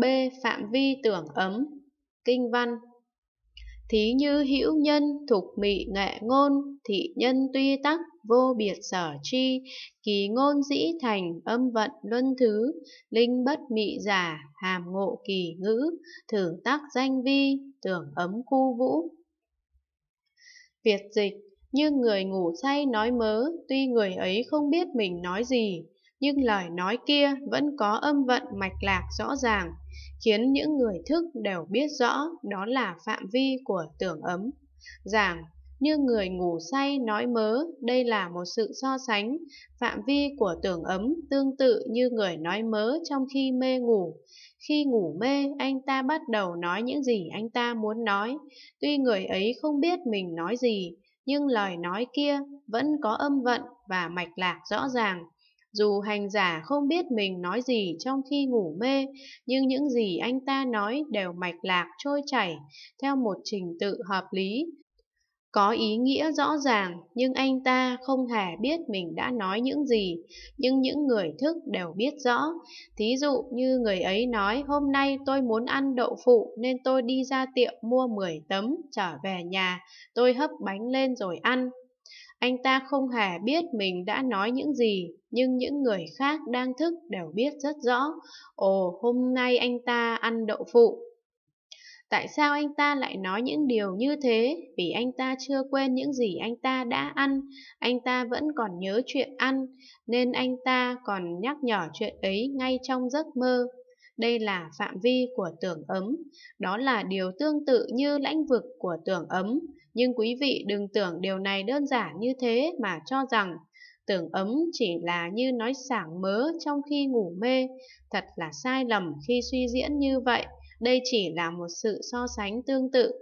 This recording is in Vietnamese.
B. Phạm vi tưởng ấm Kinh văn Thí như hữu nhân thục mị nghệ ngôn, thị nhân tuy tắc, vô biệt sở chi kỳ ngôn dĩ thành, âm vận luân thứ, linh bất mị giả, hàm ngộ kỳ ngữ, thử tác danh vi, tưởng ấm khu vũ. Việt dịch, như người ngủ say nói mớ, tuy người ấy không biết mình nói gì, nhưng lời nói kia vẫn có âm vận mạch lạc rõ ràng, khiến những người thức đều biết rõ đó là phạm vi của tưởng ấm. Giảng, như người ngủ say nói mớ, đây là một sự so sánh, phạm vi của tưởng ấm tương tự như người nói mớ trong khi mê ngủ. Khi ngủ mê, anh ta bắt đầu nói những gì anh ta muốn nói, tuy người ấy không biết mình nói gì, nhưng lời nói kia vẫn có âm vận và mạch lạc rõ ràng. Dù hành giả không biết mình nói gì trong khi ngủ mê, nhưng những gì anh ta nói đều mạch lạc trôi chảy, theo một trình tự hợp lý. Có ý nghĩa rõ ràng, nhưng anh ta không hề biết mình đã nói những gì, nhưng những người thức đều biết rõ. Thí dụ như người ấy nói, hôm nay tôi muốn ăn đậu phụ nên tôi đi ra tiệm mua 10 tấm, trở về nhà, tôi hấp bánh lên rồi ăn, anh ta không hề biết mình đã nói những gì, nhưng những người khác đang thức đều biết rất rõ. Ồ, hôm nay anh ta ăn đậu phụ. Tại sao anh ta lại nói những điều như thế? Vì anh ta chưa quên những gì anh ta đã ăn, anh ta vẫn còn nhớ chuyện ăn, nên anh ta còn nhắc nhở chuyện ấy ngay trong giấc mơ. Đây là phạm vi của tưởng ấm, đó là điều tương tự như lãnh vực của tưởng ấm. Nhưng quý vị đừng tưởng điều này đơn giản như thế mà cho rằng tưởng ấm chỉ là như nói sảng mớ trong khi ngủ mê. Thật là sai lầm khi suy diễn như vậy. Đây chỉ là một sự so sánh tương tự